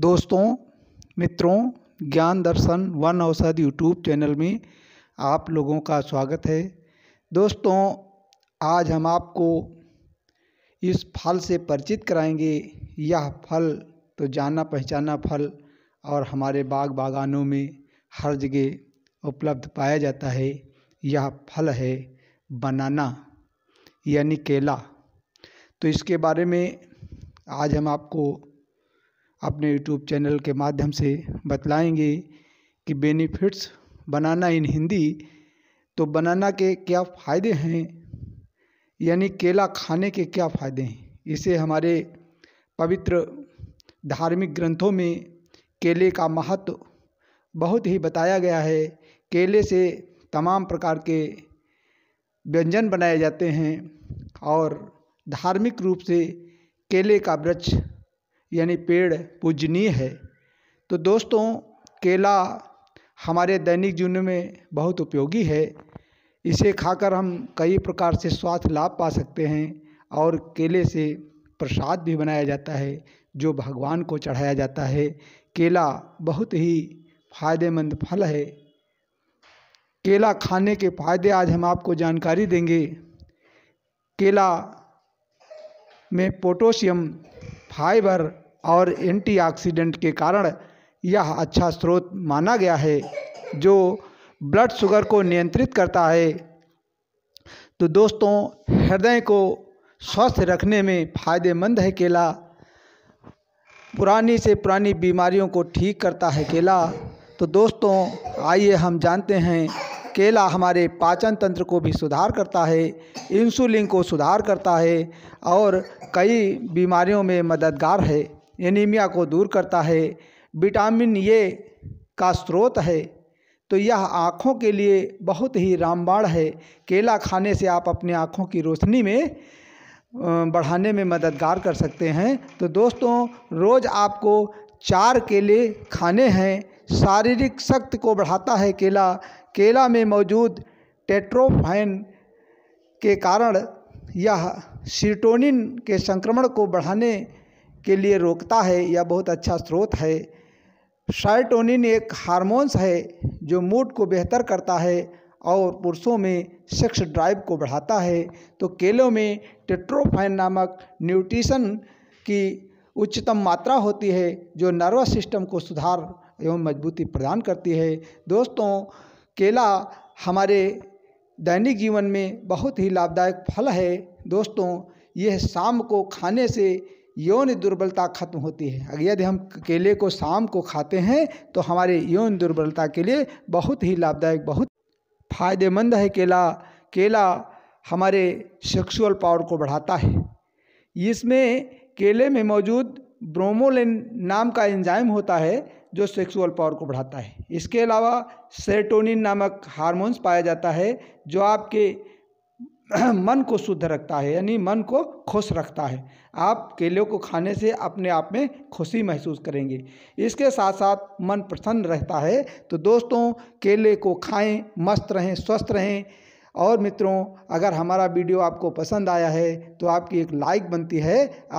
दोस्तों मित्रों ज्ञान दर्शन वन औषध यूट्यूब चैनल में आप लोगों का स्वागत है दोस्तों आज हम आपको इस फल से परिचित कराएंगे यह फल तो जाना पहचाना फल और हमारे बाग बागानों में हर जगह उपलब्ध पाया जाता है यह फल है बनाना यानी केला तो इसके बारे में आज हम आपको अपने यूट्यूब चैनल के माध्यम से बतलाएंगे कि बेनिफिट्स बनाना इन हिंदी तो बनाना के क्या फ़ायदे हैं यानी केला खाने के क्या फ़ायदे हैं इसे हमारे पवित्र धार्मिक ग्रंथों में केले का महत्व बहुत ही बताया गया है केले से तमाम प्रकार के व्यंजन बनाए जाते हैं और धार्मिक रूप से केले का वृक्ष यानी पेड़ पूजनीय है तो दोस्तों केला हमारे दैनिक जीवन में बहुत उपयोगी है इसे खाकर हम कई प्रकार से स्वास्थ्य लाभ पा सकते हैं और केले से प्रसाद भी बनाया जाता है जो भगवान को चढ़ाया जाता है केला बहुत ही फायदेमंद फल है केला खाने के फायदे आज हम आपको जानकारी देंगे केला में पोटोशियम फाइबर और एंटीऑक्सीडेंट के कारण यह अच्छा स्रोत माना गया है जो ब्लड शुगर को नियंत्रित करता है तो दोस्तों हृदय को स्वस्थ रखने में फायदेमंद है केला पुरानी से पुरानी बीमारियों को ठीक करता है केला तो दोस्तों आइए हम जानते हैं केला हमारे पाचन तंत्र को भी सुधार करता है इंसुलिन को सुधार करता है और कई बीमारियों में मददगार है एनीमिया को दूर करता है विटामिन ए का स्रोत है तो यह आँखों के लिए बहुत ही रामबाण है केला खाने से आप अपनी आँखों की रोशनी में बढ़ाने में मददगार कर सकते हैं तो दोस्तों रोज़ आपको चार केले खाने हैं शारीरिक शक्ति को बढ़ाता है केला केला में मौजूद टेट्रोफाइन के कारण यह सीटोनिन के संक्रमण को बढ़ाने के लिए रोकता है या बहुत अच्छा स्रोत है साइटोनिन एक हार्मोन्स है जो मूड को बेहतर करता है और पुरुषों में सेक्स ड्राइव को बढ़ाता है तो केलों में टेट्रोफाइन नामक न्यूट्रिशन की उच्चतम मात्रा होती है जो नर्वस सिस्टम को सुधार एवं मजबूती प्रदान करती है दोस्तों केला हमारे दैनिक जीवन में बहुत ही लाभदायक फल है दोस्तों यह शाम को खाने से यौन दुर्बलता खत्म होती है अगर यदि हम केले को शाम को खाते हैं तो हमारे यौन दुर्बलता के लिए बहुत ही लाभदायक बहुत फायदेमंद है केला केला हमारे सेक्सुअल पावर को बढ़ाता है इसमें केले में मौजूद ब्रोमोलिन नाम का एंजाइम होता है जो सेक्सुअल पावर को बढ़ाता है इसके अलावा सेरोटोनिन नामक हार्मोन्स पाया जाता है जो आपके मन को शुद्ध रखता है यानी मन को खुश रखता है आप केले को खाने से अपने आप में खुशी महसूस करेंगे इसके साथ साथ मन प्रसन्न रहता है तो दोस्तों केले को खाएं मस्त रहें स्वस्थ रहें और मित्रों अगर हमारा वीडियो आपको पसंद आया है तो आपकी एक लाइक बनती है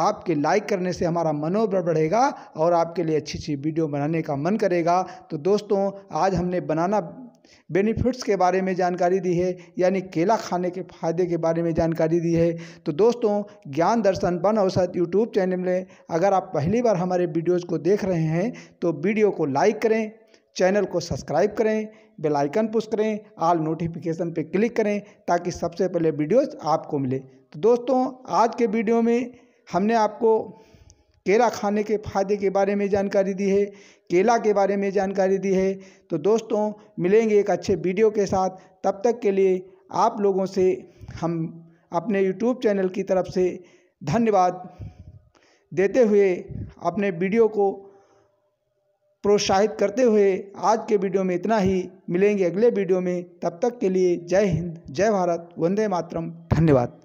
आपके लाइक करने से हमारा मनोबल बढ़ेगा और आपके लिए अच्छी अच्छी वीडियो बनाने का मन करेगा तो दोस्तों आज हमने बनाना बेनिफिट्स के बारे में जानकारी दी है यानी केला खाने के फायदे के बारे में जानकारी दी है तो दोस्तों ज्ञान दर्शन वन औसत यूट्यूब चैनल में अगर आप पहली बार हमारे वीडियोस को देख रहे हैं तो वीडियो को लाइक करें चैनल को सब्सक्राइब करें बेल आइकन पुश करें ऑल नोटिफिकेशन पर क्लिक करें ताकि सबसे पहले वीडियोज़ आपको मिले तो दोस्तों आज के वीडियो में हमने आपको केला खाने के फायदे के बारे में जानकारी दी है केला के बारे में जानकारी दी है तो दोस्तों मिलेंगे एक अच्छे वीडियो के साथ तब तक के लिए आप लोगों से हम अपने यूट्यूब चैनल की तरफ से धन्यवाद देते हुए अपने वीडियो को प्रोत्साहित करते हुए आज के वीडियो में इतना ही मिलेंगे अगले वीडियो में तब तक के लिए जय हिंद जय भारत वंदे मातरम धन्यवाद